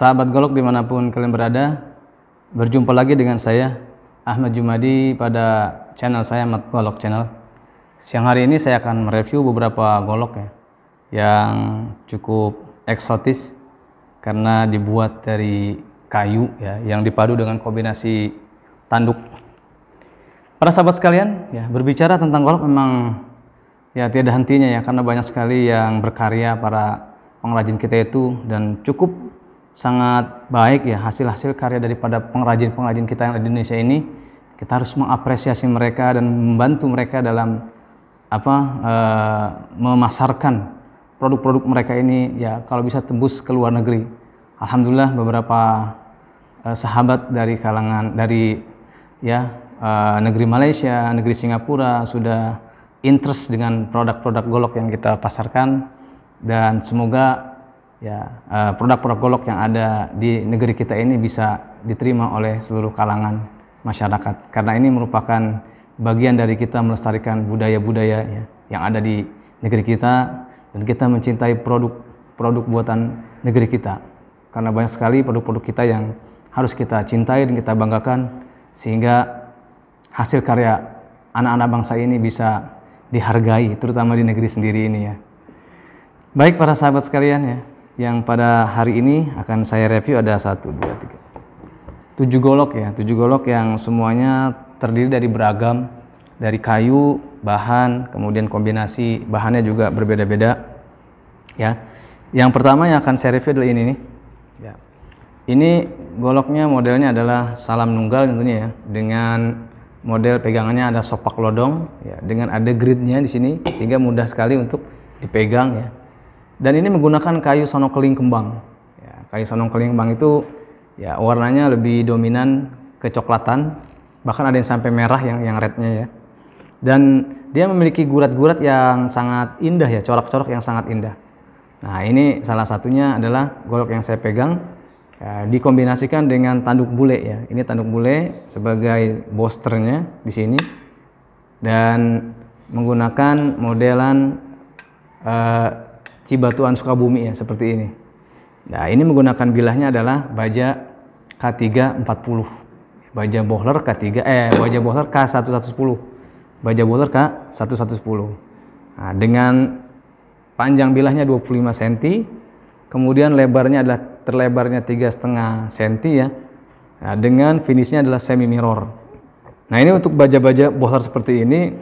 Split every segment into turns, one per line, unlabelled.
Sahabat Golok dimanapun kalian berada, berjumpa lagi dengan saya Ahmad Jumadi pada channel saya Ahmad Golok Channel. Siang hari ini saya akan mereview beberapa golok ya yang cukup eksotis karena dibuat dari kayu ya yang dipadu dengan kombinasi tanduk. Para sahabat sekalian, ya berbicara tentang golok memang ya tiada hentinya ya karena banyak sekali yang berkarya para pengrajin kita itu dan cukup sangat baik ya hasil-hasil karya daripada pengrajin-pengrajin kita yang ada di Indonesia ini kita harus mengapresiasi mereka dan membantu mereka dalam apa e, memasarkan produk-produk mereka ini ya kalau bisa tembus ke luar negeri alhamdulillah beberapa e, sahabat dari kalangan dari ya e, negeri Malaysia negeri Singapura sudah interest dengan produk-produk golok yang kita pasarkan dan semoga ya eh, produk-produk uh, golok yang ada di negeri kita ini bisa diterima oleh seluruh kalangan masyarakat karena ini merupakan bagian dari kita melestarikan budaya-budaya ya, yang ada di negeri kita dan kita mencintai produk-produk buatan negeri kita karena banyak sekali produk-produk kita yang harus kita cintai dan kita banggakan sehingga hasil karya anak-anak bangsa ini bisa dihargai terutama di negeri sendiri ini ya baik para sahabat sekalian ya yang pada hari ini akan saya review ada 1, 2, 3 7 golok ya, 7 golok yang semuanya terdiri dari beragam dari kayu, bahan, kemudian kombinasi bahannya juga berbeda-beda ya. Yang pertama yang akan saya review adalah ini nih. Ya. Ini goloknya modelnya adalah salam nunggal tentunya ya dengan model pegangannya ada sopak lodong ya dengan ada gridnya di sini sehingga mudah sekali untuk dipegang ya dan ini menggunakan kayu sonokeling kembang ya, kayu sonokeling kembang itu ya warnanya lebih dominan kecoklatan bahkan ada yang sampai merah yang yang rednya ya dan dia memiliki gurat-gurat yang sangat indah ya corak-corak yang sangat indah nah ini salah satunya adalah golok yang saya pegang ya, dikombinasikan dengan tanduk bule ya ini tanduk bule sebagai bosternya di sini dan menggunakan modelan uh, Cibatuan Sukabumi ya seperti ini. Nah, ini menggunakan bilahnya adalah baja K340. Baja bohler K3 eh baja bohler k 110 Baja bohler k 110 Nah, dengan panjang bilahnya 25 cm, kemudian lebarnya adalah terlebarnya 3,5 cm ya. Nah, dengan finishnya adalah semi mirror. Nah, ini untuk baja-baja bohler seperti ini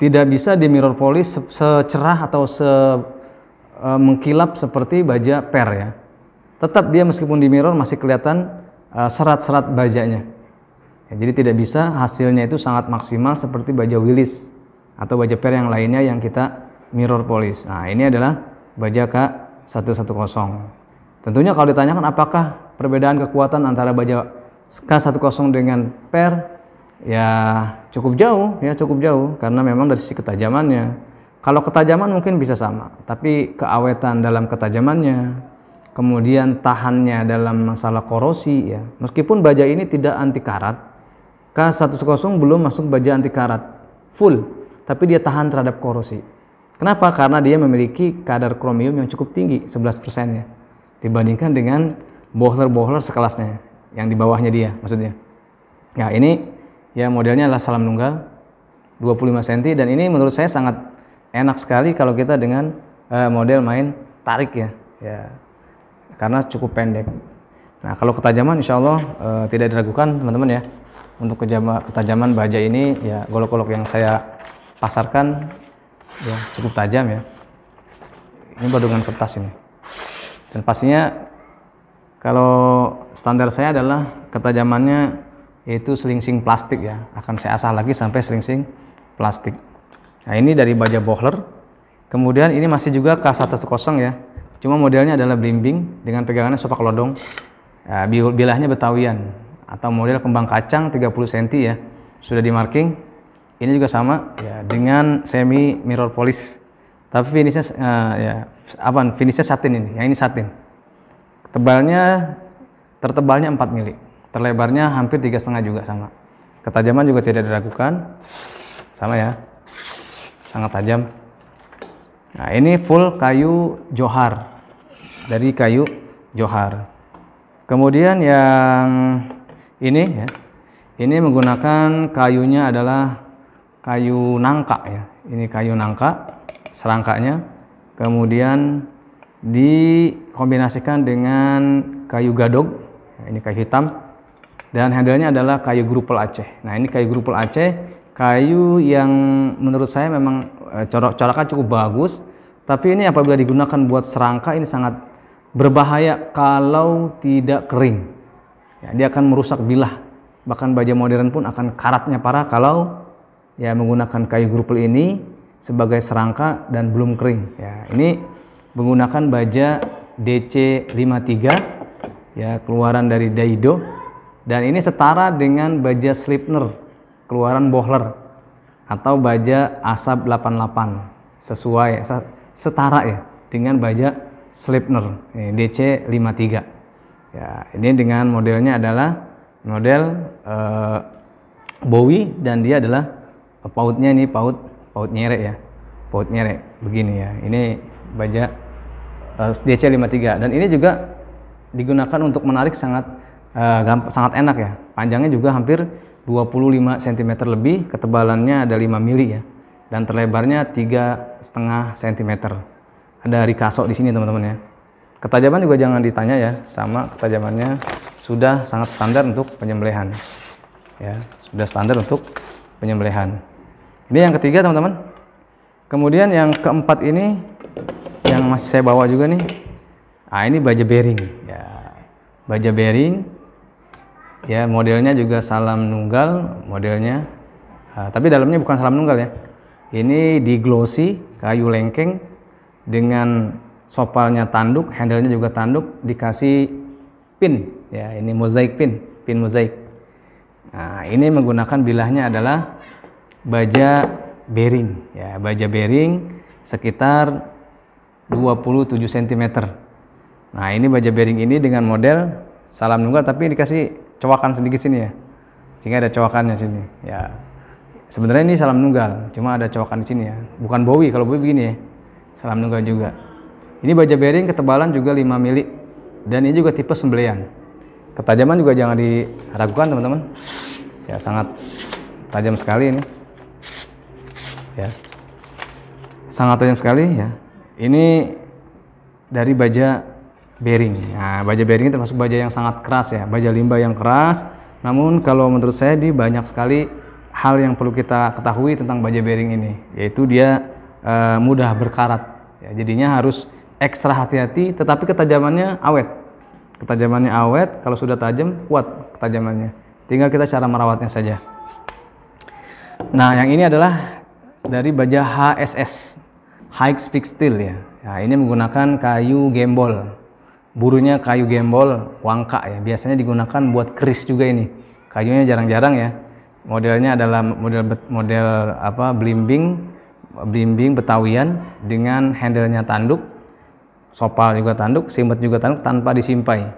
tidak bisa di mirror polish secerah atau se e, mengkilap seperti baja per ya. Tetap dia meskipun di mirror masih kelihatan eh, serat-serat bajanya. Ya, jadi tidak bisa hasilnya itu sangat maksimal seperti baja Willis atau baja per yang lainnya yang kita mirror polish. Nah, ini adalah baja K110. Tentunya kalau ditanyakan apakah perbedaan kekuatan antara baja K10 dengan per ya cukup jauh ya cukup jauh karena memang dari sisi ketajamannya kalau ketajaman mungkin bisa sama, tapi keawetan dalam ketajamannya, kemudian tahannya dalam masalah korosi ya. Meskipun baja ini tidak anti karat, K110 belum masuk baja anti karat full, tapi dia tahan terhadap korosi. Kenapa? Karena dia memiliki kadar kromium yang cukup tinggi, 11% ya. Dibandingkan dengan bohler-bohler sekelasnya, yang di bawahnya dia maksudnya. Nah ini ya modelnya adalah salam nunggal 25 cm dan ini menurut saya sangat enak sekali kalau kita dengan uh, model main tarik ya ya karena cukup pendek nah kalau ketajaman insya Allah uh, tidak diragukan teman-teman ya untuk ketajaman baja ini ya golok-golok yang saya pasarkan ya cukup tajam ya ini dengan kertas ini dan pastinya kalau standar saya adalah ketajamannya yaitu selingsing plastik ya akan saya asah lagi sampai selingsing plastik Nah ini dari baja bohler. Kemudian ini masih juga K110 ya. Cuma modelnya adalah blimbing dengan pegangannya sopak lodong. Ya, bilahnya betawian atau model kembang kacang 30 cm ya. Sudah di marking. Ini juga sama ya dengan semi mirror polish. Tapi finishnya uh, ya apa? Finishnya satin ini. Yang ini satin. Tebalnya tertebalnya 4 mili. Terlebarnya hampir 3,5 juga sama. Ketajaman juga tidak diragukan. Sama ya sangat tajam. Nah, ini full kayu johar. Dari kayu johar. Kemudian yang ini ya. Ini menggunakan kayunya adalah kayu nangka ya. Ini kayu nangka serangkanya. Kemudian dikombinasikan dengan kayu gadog. ini kayu hitam dan handlenya adalah kayu grupel Aceh. Nah, ini kayu grupel Aceh kayu yang menurut saya memang eh, corak coraknya cukup bagus tapi ini apabila digunakan buat serangka ini sangat berbahaya kalau tidak kering ya, dia akan merusak bilah bahkan baja modern pun akan karatnya parah kalau ya menggunakan kayu grupel ini sebagai serangka dan belum kering ya ini menggunakan baja DC53 ya keluaran dari Daido dan ini setara dengan baja Slipner keluaran bohler atau baja asap 88 sesuai setara ya dengan baja Slipner DC53 ya ini dengan modelnya adalah model uh, Bowie dan dia adalah pautnya ini paut paut nyerek ya paut nyerek begini ya ini baja uh, eh, DC53 dan ini juga digunakan untuk menarik sangat uh, sangat enak ya panjangnya juga hampir 25 cm lebih, ketebalannya ada 5 mili ya, dan terlebarnya 3,5 cm. Ada rikasok di sini teman-teman ya. Ketajaman juga jangan ditanya ya, sama ketajamannya sudah sangat standar untuk penyembelihan. Ya, sudah standar untuk penyembelihan. Ini yang ketiga teman-teman. Kemudian yang keempat ini yang masih saya bawa juga nih. Ah ini baja bearing ya. Baja bearing ya modelnya juga salam nunggal modelnya uh, tapi dalamnya bukan salam nunggal ya ini diglossy kayu lengkeng dengan sopalnya tanduk handlenya juga tanduk dikasih pin ya ini mozaik pin pin mozaik nah ini menggunakan bilahnya adalah baja bearing ya baja bearing sekitar 27 cm nah ini baja bearing ini dengan model salam nunggal tapi dikasih cowakan sedikit sini ya sehingga ada cowakannya sini ya sebenarnya ini salam nunggal cuma ada cowakan di sini ya bukan Bowie kalau Bowie begini ya salam nunggal juga ini baja bearing ketebalan juga 5 mili dan ini juga tipe sembelian ketajaman juga jangan diragukan teman-teman ya sangat tajam sekali ini ya sangat tajam sekali ya ini dari baja bearing. Nah, baja bearing ini termasuk baja yang sangat keras ya, baja limbah yang keras. Namun kalau menurut saya di banyak sekali hal yang perlu kita ketahui tentang baja bearing ini, yaitu dia e, mudah berkarat. Ya, jadinya harus ekstra hati-hati, tetapi ketajamannya awet. Ketajamannya awet, kalau sudah tajam kuat ketajamannya. Tinggal kita cara merawatnya saja. Nah, yang ini adalah dari baja HSS, High Speed Steel ya. Nah, ini menggunakan kayu gembol burunya kayu gembol wangka ya biasanya digunakan buat keris juga ini kayunya jarang-jarang ya modelnya adalah model model apa Blimbing, blimbing betawian dengan handlenya tanduk sopal juga tanduk simet juga tanduk tanpa disimpai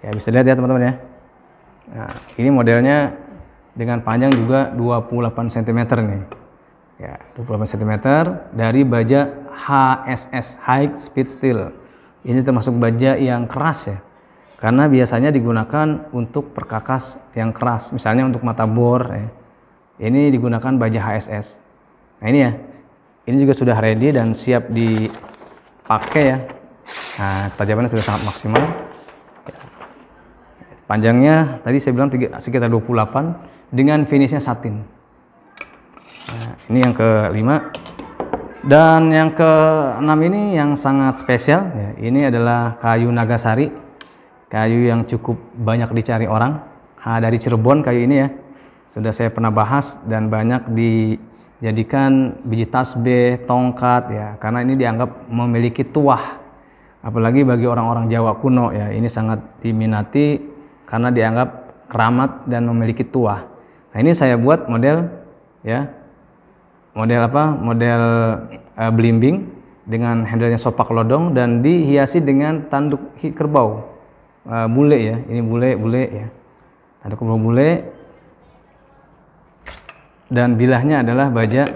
ya bisa lihat ya teman-teman ya nah, ini modelnya dengan panjang juga 28 cm nih ya 28 cm dari baja HSS High Speed Steel ini termasuk baja yang keras ya. Karena biasanya digunakan untuk perkakas yang keras, misalnya untuk mata bor ya. Ini digunakan baja HSS. Nah ini ya, ini juga sudah ready dan siap dipakai ya. Nah ketajamannya sudah sangat maksimal. Ya. Panjangnya tadi saya bilang sekitar 28 dengan finishnya satin. Nah, ini yang kelima dan yang keenam ini yang sangat spesial, ya, ini adalah kayu nagasari, kayu yang cukup banyak dicari orang. Ha, dari Cirebon kayu ini ya, sudah saya pernah bahas dan banyak dijadikan biji tasbih, tongkat ya, karena ini dianggap memiliki tuah. Apalagi bagi orang-orang Jawa kuno ya, ini sangat diminati karena dianggap keramat dan memiliki tuah. Nah ini saya buat model ya model apa model uh, belimbing dengan handlenya sopak lodong dan dihiasi dengan tanduk kerbau uh, bule ya ini bule bule ya tanduk kerbau bule dan bilahnya adalah baja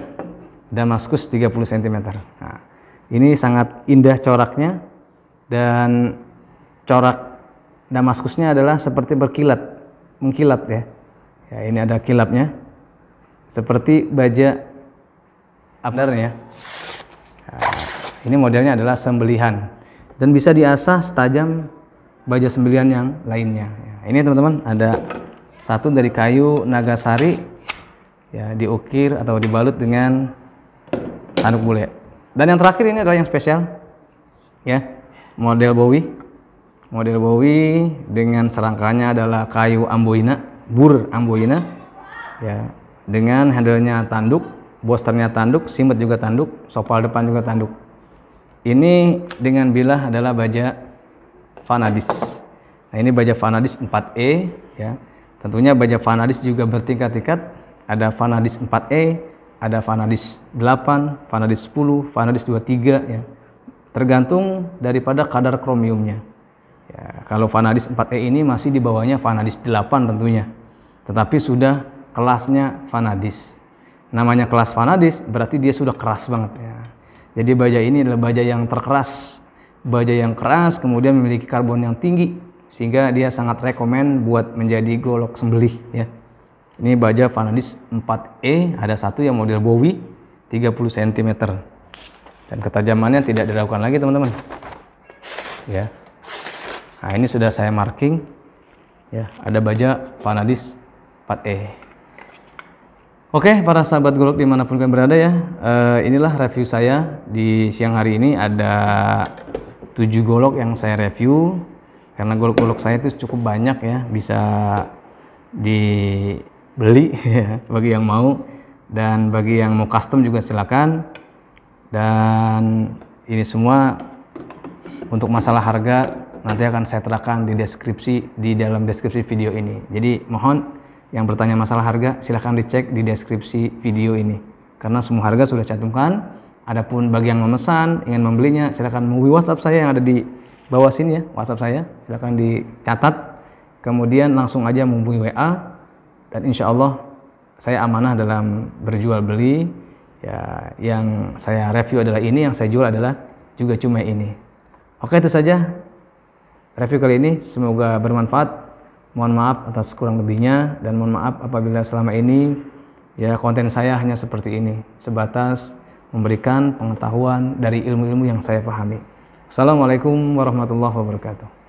damaskus 30 cm nah, ini sangat indah coraknya dan corak damaskusnya adalah seperti berkilat mengkilat ya, ya ini ada kilapnya seperti baja Ya. Nah, Ini modelnya adalah sembelihan dan bisa diasah setajam baja sembelian yang lainnya. Ya, ini teman-teman ada satu dari kayu nagasari ya diukir atau dibalut dengan tanduk bule. Dan yang terakhir ini adalah yang spesial ya model Bowie. Model Bowie dengan serangkanya adalah kayu amboina, bur amboina ya dengan handlenya tanduk bosternya tanduk, simet juga tanduk, sopal depan juga tanduk. Ini dengan bilah adalah baja vanadis. Nah, ini baja vanadis 4E ya. Tentunya baja vanadis juga bertingkat-tingkat. Ada vanadis 4E, ada vanadis 8, vanadis 10, vanadis 23 ya. Tergantung daripada kadar kromiumnya. Ya, kalau vanadis 4E ini masih di bawahnya vanadis 8 tentunya. Tetapi sudah kelasnya vanadis namanya kelas fanadis berarti dia sudah keras banget ya. Jadi baja ini adalah baja yang terkeras, baja yang keras kemudian memiliki karbon yang tinggi sehingga dia sangat rekomen buat menjadi golok sembelih ya. Ini baja Vanadis 4E, ada satu yang model Bowie 30 cm. Dan ketajamannya tidak diragukan lagi teman-teman. Ya. Nah, ini sudah saya marking. Ya, ada baja Vanadis 4E. Oke, para sahabat golok dimanapun kalian berada ya, uh, inilah review saya di siang hari ini ada 7 golok yang saya review karena golok-golok saya itu cukup banyak ya, bisa dibeli ya, bagi yang mau dan bagi yang mau custom juga silakan dan ini semua untuk masalah harga nanti akan saya terangkan di deskripsi di dalam deskripsi video ini jadi mohon yang bertanya masalah harga silahkan dicek di deskripsi video ini. Karena semua harga sudah cantumkan. Adapun bagi yang memesan, ingin membelinya, silahkan menghubungi WhatsApp saya yang ada di bawah sini ya, WhatsApp saya. Silahkan dicatat. Kemudian langsung aja menghubungi WA. Dan insya Allah saya amanah dalam berjual beli. Ya, yang saya review adalah ini, yang saya jual adalah juga cuma ini. Oke itu saja review kali ini. Semoga bermanfaat. Mohon maaf atas kurang lebihnya dan mohon maaf apabila selama ini ya konten saya hanya seperti ini, sebatas memberikan pengetahuan dari ilmu-ilmu yang saya pahami. Assalamualaikum warahmatullahi wabarakatuh.